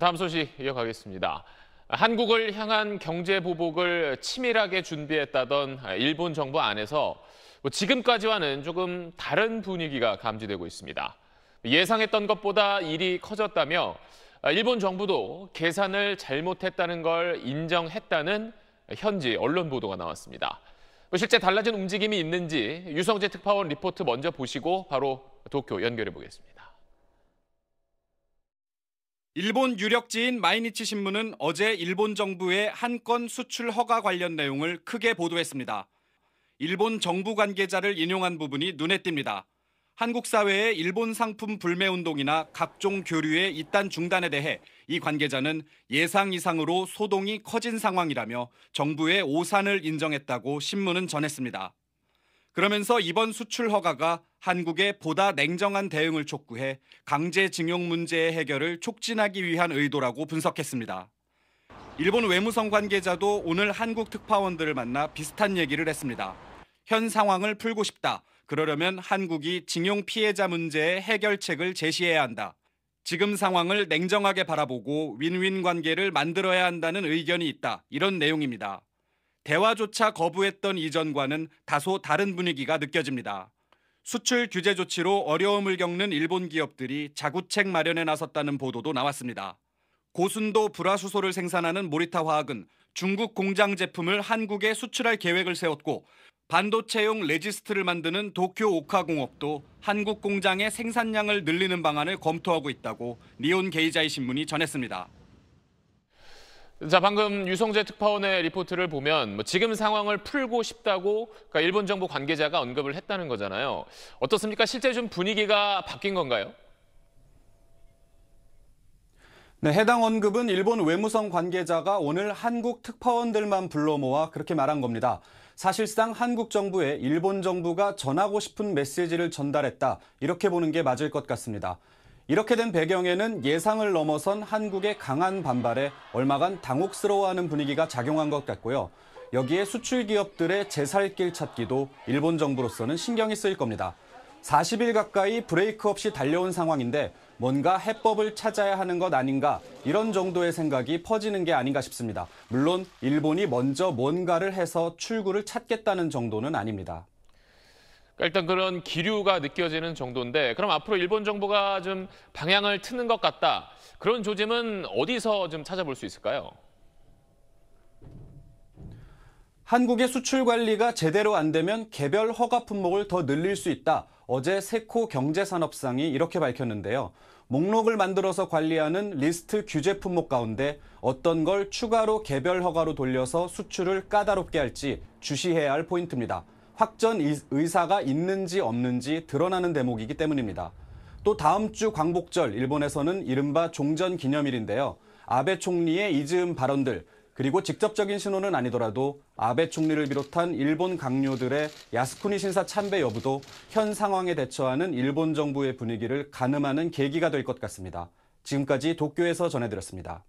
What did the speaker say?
다음 소식 이어가겠습니다. 한국을 향한 경제 보복을 치밀하게 준비했다던 일본 정부 안에서 뭐 지금까지와는 조금 다른 분위기가 감지되고 있습니다. 예상했던 것보다 일이 커졌다며 일본 정부도 계산을 잘못했다는 걸 인정했다는 현지 언론 보도가 나왔습니다. 뭐 실제 달라진 움직임이 있는지 유성재 특파원 리포트 먼저 보시고 바로 도쿄 연결해 보겠습니다. 일본 유력지인 마이니치 신문은 어제 일본 정부의 한 건 수출 허가 관련 내용을 크게 보도했습니다. 일본 정부 관계자를 인용한 부분이 눈에 띕니다. 한국 사회의 일본 상품 불매 운동이나 각종 교류의 잇단 중단에 대해 이 관계자는 예상 이상으로 소동이 커진 상황이라며 정부의 오산을 인정했다고 신문은 전했습니다. 그러면서 이번 수출 허가가 한국에 보다 냉정한 대응을 촉구해 강제징용 문제의 해결을 촉진하기 위한 의도라고 분석했습니다. 일본 외무성 관계자도 오늘 한국 특파원들을 만나 비슷한 얘기를 했습니다. 현 상황을 풀고 싶다. 그러려면 한국이 징용 피해자 문제의 해결책을 제시해야 한다. 지금 상황을 냉정하게 바라보고 윈윈 관계를 만들어야 한다는 의견이 있다. 이런 내용입니다. 대화조차 거부했던 이전과는 다소 다른 분위기가 느껴집니다. 수출 규제 조치로 어려움을 겪는 일본 기업들이 자구책 마련에 나섰다는 보도도 나왔습니다. 고순도 불화수소를 생산하는 모리타 화학은 중국 공장 제품을 한국에 수출할 계획을 세웠고 반도체용 레지스트를 만드는 도쿄 오카공업도 한국 공장의 생산량을 늘리는 방안을 검토하고 있다고 니온 게이자이 신문이 전했습니다. 자 방금 유성재 특파원의 리포트를 보면 뭐 지금 상황을 풀고 싶다고 그러니까 일본 정부 관계자가 언급을 했다는 거잖아요. 어떻습니까? 실제 좀 분위기가 바뀐 건가요? 네, 해당 언급은 일본 외무성 관계자가 오늘 한국 특파원들만 불러 모아 그렇게 말한 겁니다. 사실상 한국 정부에 일본 정부가 전하고 싶은 메시지를 전달했다. 이렇게 보는 게 맞을 것 같습니다. 이렇게 된 배경에는 예상을 넘어선 한국의 강한 반발에 얼마간 당혹스러워하는 분위기가 작용한 것 같고요. 여기에 수출 기업들의 제살길 찾기도 일본 정부로서는 신경이 쓰일 겁니다. 40일 가까이 브레이크 없이 달려온 상황인데 뭔가 해법을 찾아야 하는 것 아닌가 이런 정도의 생각이 퍼지는 게 아닌가 싶습니다. 물론 일본이 먼저 뭔가를 해서 출구를 찾겠다는 정도는 아닙니다. 그러니까 일단 그런 기류가 느껴지는 정도인데 그럼 앞으로 일본 정부가 좀 방향을 트는 것 같다. 그런 조짐은 어디서 좀 찾아볼 수 있을까요? 한국의 수출 관리가 제대로 안 되면 개별 허가 품목을 더 늘릴 수 있다. 어제 세코 경제산업상이 이렇게 밝혔는데요. 목록을 만들어서 관리하는 리스트 규제 품목 가운데 어떤 걸 추가로 개별 허가로 돌려서 수출을 까다롭게 할지 주시해야 할 포인트입니다. 확전 의사가 있는지 없는지 드러나는 대목이기 때문입니다. 또 다음 주 광복절 일본에서는 이른바 종전 기념일인데요. 아베 총리의 이즈음 발언들 그리고 직접적인 신호는 아니더라도 아베 총리를 비롯한 일본 강요들의 야스쿠니 신사 참배 여부도 현 상황에 대처하는 일본 정부의 분위기를 가늠하는 계기가 될 것 같습니다. 지금까지 도쿄에서 전해드렸습니다.